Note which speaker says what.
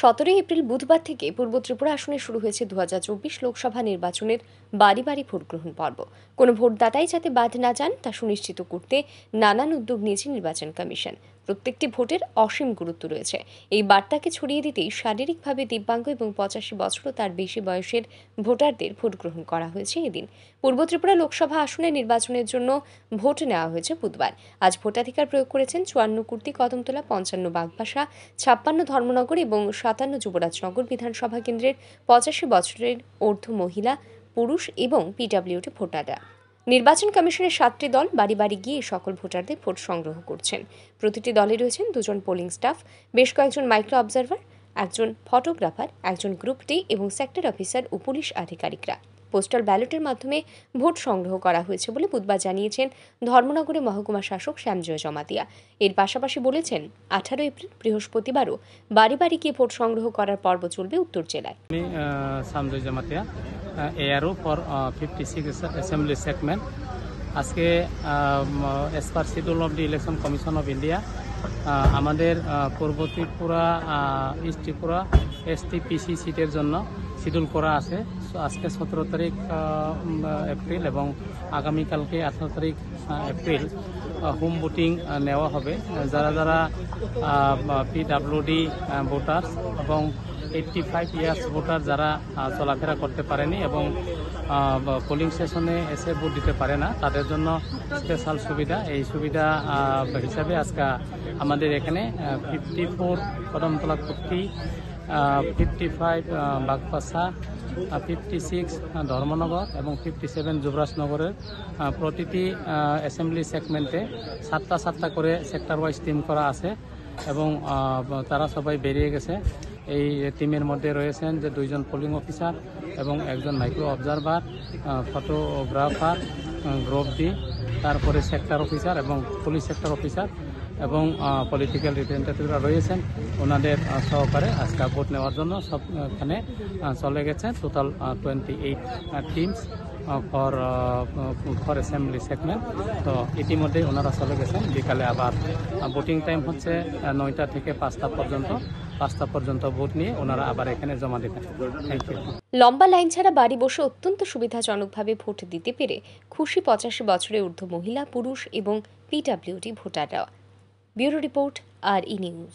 Speaker 1: সতেরোই এপ্রিল বুধবার থেকে পূর্ব ত্রিপুরা আসনে শুরু হয়েছে দু লোকসভা নির্বাচনের বাড়ি বাড়ি ভোট গ্রহণ পর্ব কোনো ভোটদাতাই যাতে বাদ না যান তা সুনিশ্চিত করতে নানান উদ্যোগ নিয়েছে নির্বাচন কমিশন প্রত্যেকটি ভোটের অসীম গুরুত্ব রয়েছে এই বার্তাকে ছড়িয়ে দিতেই শারীরিকভাবে দিব্যাঙ্গ এবং পঁচাশি বছর তার বেশি বয়সের ভোটারদের ভোট গ্রহণ করা হয়েছে এদিন পূর্ব ত্রিপুরা লোকসভা আসনে নির্বাচনের জন্য ভোট নেওয়া হয়েছে বুধবার আজ ভোটাধিকার প্রয়োগ করেছেন চুয়ান্ন কুর্তি কদমতলা পঞ্চান্ন বাগবাসা ছাপ্পান্ন ধর্মনগর এবং সাতান্ন যুবরাজনগর বিধানসভা কেন্দ্রের পঁচাশি বছরের অর্ধ মহিলা পুরুষ এবং পিডাব্লিউটি ভোটাররা নির্বাচন কমিশনের সাতটি দল বাড়ি বাড়ি গিয়ে সকল ভোটারদের ভোট সংগ্রহ করছেন প্রতিটি দলে রয়েছেন দুজন পোলিং স্টাফ বেশ কয়েকজন মাইক্রো অবজারভার একজন ফটোগ্রাফার একজন গ্রুপ ডি এবং সেক্টর অফিসার ও পুলিশ আধিকারিকরা পোস্টাল ব্যালটের মাধ্যমে ভোট সংগ্রহ করা হয়েছে বলে বুধবার জানিয়েছেন ধর্মনগরে মহকুমা শাসক শ্যামজয় জমাতিয়া এর পাশাপাশি বলেছেন আঠারো এপ্রিল বৃহস্পতিবারও বাড়ি বাড়ি গিয়ে ভোট সংগ্রহ করার পর্ব চলবে উত্তর জেলায়
Speaker 2: আমি Shyamjoy Jamatia ARO for fifty six assembly segment আজকে as per schedule of the Election Commission of India আমাদের পূর্ব ত্রিপুরা ইস্ট ত্রিপুরা পিসি সিটের জন্য শিডিউল করা আছে আজকে সতেরো তারিখ এপ্রিল এবং আগামীকালকে আঠারো তারিখ এপ্রিল হোম ভোটিং নেওয়া হবে যারা যারা পিডাব্লিউডি ভোটার্স এবং এইটটি ফাইভ ইয়ার্স ভোটার যারা চলাফেরা করতে পারেনি এবং পোলিং স্টেশনে এসে ভোট দিতে পারে না তাদের জন্য স্পেশাল সুবিধা এই সুবিধা হিসাবে আজকে আমাদের এখানে fifty four Kadamtala Kurti fifty five Bagbassa fifty six Dharmanagar এবং ফিফটি সেভেন যুবরাজনগরের প্রতিটি অ্যাসেম্বলি সেগমেন্টে সাতটা সাতটা করে সেক্টর ওয়াইজ টিম করা আছে এবং তারা সবাই বেরিয়ে গেছে এই টিমের মধ্যে রয়েছেন যে দুইজন পোলিং অফিসার এবং একজন micro observer photographer group D তারপরে সেক্টর অফিসার এবং পুলিশ সেক্টর অফিসার এবং পলিটিক্যাল রিপ্রেজেন্টেটিভরা রয়েছেন ওনাদের সহকারে আজকে ভোট নেওয়ার জন্য সব এখানে চলে গেছে total twenty eight teams for for assembly segment তো ইতিমধ্যেই ওনারা চলে গেছেন বিকালে আবার ভোটিং টাইম হচ্ছে নয়টা থেকে পাঁচটা পর্যন্ত পাঁচটা পর্যন্ত ভোট নিয়ে ওনারা আবার এখানে জমা দেবেন
Speaker 1: লম্বা লাইন ছাড়া বাড়ি বসে অত্যন্ত সুবিধাজনকভাবে ভোট দিতে পেরে খুশি পঁচাশি বছরের ঊর্ধ্ব মহিলা পুরুষ এবং পিডাব্লিউডি ভোটাররা ব্যুরো রিপোর্ট আর ই নিউজ